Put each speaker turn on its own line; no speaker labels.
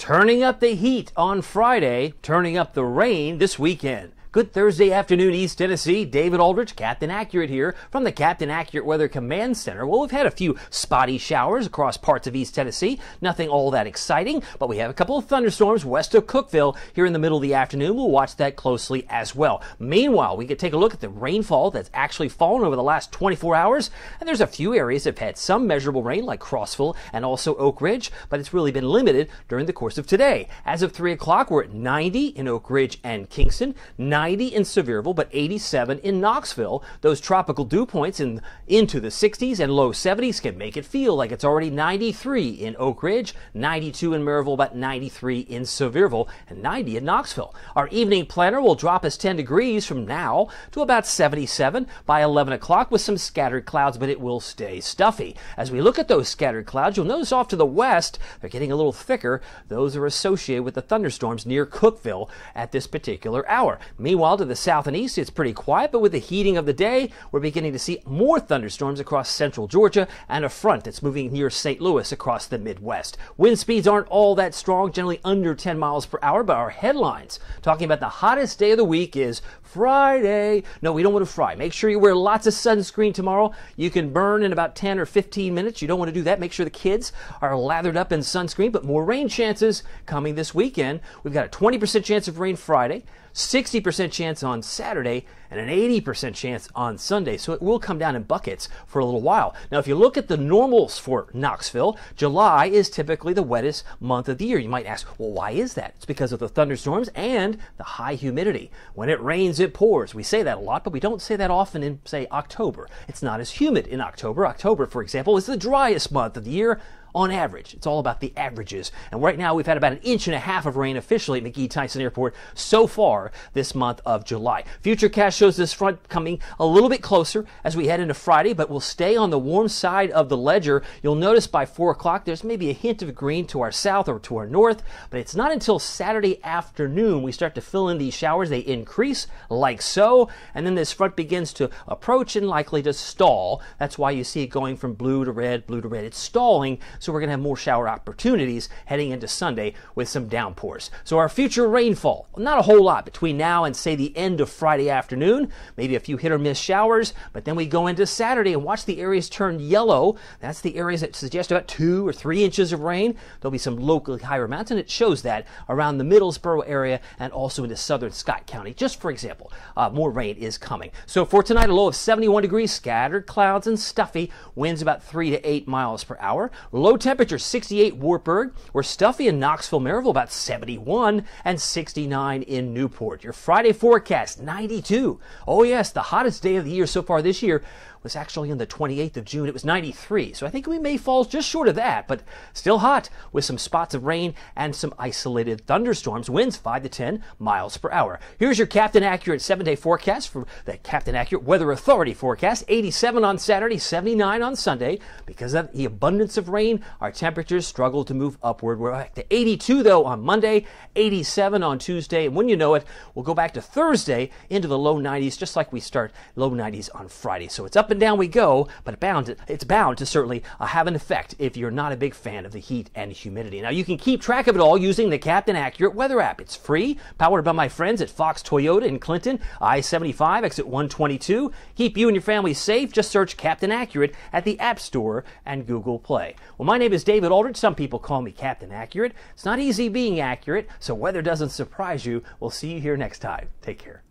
turning up the heat on Friday, turning up the rain this weekend. Good Thursday afternoon, East Tennessee. David Aldrich, Captain Accurate here from the Captain Accurate Weather Command Center. Well, we've had a few spotty showers across parts of East Tennessee. Nothing all that exciting, but we have a couple of thunderstorms west of Cookville here in the middle of the afternoon. We'll watch that closely as well. Meanwhile, we could take a look at the rainfall that's actually fallen over the last 24 hours. And there's a few areas that have had some measurable rain, like Crossville and also Oak Ridge, but it's really been limited during the course of today. As of 3 o'clock, we're at 90 in Oak Ridge and Kingston, 90 in Sevierville, but 87 in Knoxville. Those tropical dew points in, into the 60s and low 70s can make it feel like it's already 93 in Oak Ridge, 92 in Maryville, but 93 in Sevierville, and 90 in Knoxville. Our evening planner will drop us 10 degrees from now to about 77 by 11 o'clock with some scattered clouds, but it will stay stuffy. As we look at those scattered clouds, you'll notice off to the west, they're getting a little thicker. Those are associated with the thunderstorms near Cookville at this particular hour. Meanwhile, to the south and east, it's pretty quiet, but with the heating of the day, we're beginning to see more thunderstorms across central Georgia and a front that's moving near St. Louis across the Midwest. Wind speeds aren't all that strong, generally under 10 miles per hour, but our headlines talking about the hottest day of the week is Friday. No, we don't want to fry. Make sure you wear lots of sunscreen tomorrow. You can burn in about 10 or 15 minutes. You don't want to do that. Make sure the kids are lathered up in sunscreen, but more rain chances coming this weekend. We've got a 20% chance of rain Friday, 60% chance on Saturday, and an 80% chance on Sunday. So it will come down in buckets for a little while. Now, if you look at the normals for Knoxville, July is typically the wettest month of the year. You might ask, well, why is that? It's because of the thunderstorms and the high humidity. When it rains it pours. We say that a lot, but we don't say that often in, say, October. It's not as humid in October. October, for example, is the driest month of the year on average. It's all about the averages. And right now, we've had about an inch and a half of rain officially at McGee Tyson Airport so far this month of July. Futurecast shows this front coming a little bit closer as we head into Friday, but we'll stay on the warm side of the ledger. You'll notice by 4 o'clock, there's maybe a hint of green to our south or to our north, but it's not until Saturday afternoon we start to fill in these showers. They increase like so, and then this front begins to approach and likely to stall. That's why you see it going from blue to red, blue to red. It's stalling so we're going to have more shower opportunities heading into Sunday with some downpours. So our future rainfall, not a whole lot between now and say the end of Friday afternoon, maybe a few hit or miss showers, but then we go into Saturday and watch the areas turn yellow. That's the areas that suggest about two or three inches of rain. There'll be some locally higher amounts, and it shows that around the Middlesboro area and also into southern Scott County. Just for example, uh, more rain is coming. So for tonight, a low of 71 degrees, scattered clouds and stuffy, winds about 3 to 8 miles per hour. Low Low temperature 68 Wartburg. We're stuffy in Knoxville, Maryville, about 71 and 69 in Newport. Your Friday forecast 92. Oh yes, the hottest day of the year so far this year was actually on the 28th of June. It was 93, so I think we may fall just short of that, but still hot with some spots of rain and some isolated thunderstorms. Winds 5 to 10 miles per hour. Here's your Captain Accurate seven day forecast from the Captain Accurate Weather Authority forecast 87 on Saturday, 79 on Sunday. Because of the abundance of rain, our temperatures struggle to move upward. We're back to 82 though on Monday, 87 on Tuesday, and when you know it, we'll go back to Thursday into the low 90s, just like we start low 90s on Friday. So it's up up and down we go, but bound, it's bound to certainly uh, have an effect if you're not a big fan of the heat and humidity. Now, you can keep track of it all using the Captain Accurate Weather app. It's free, powered by my friends at Fox Toyota in Clinton, I 75, exit 122. Keep you and your family safe. Just search Captain Accurate at the App Store and Google Play. Well, my name is David Aldridge. Some people call me Captain Accurate. It's not easy being accurate, so weather doesn't surprise you. We'll see you here next time. Take care.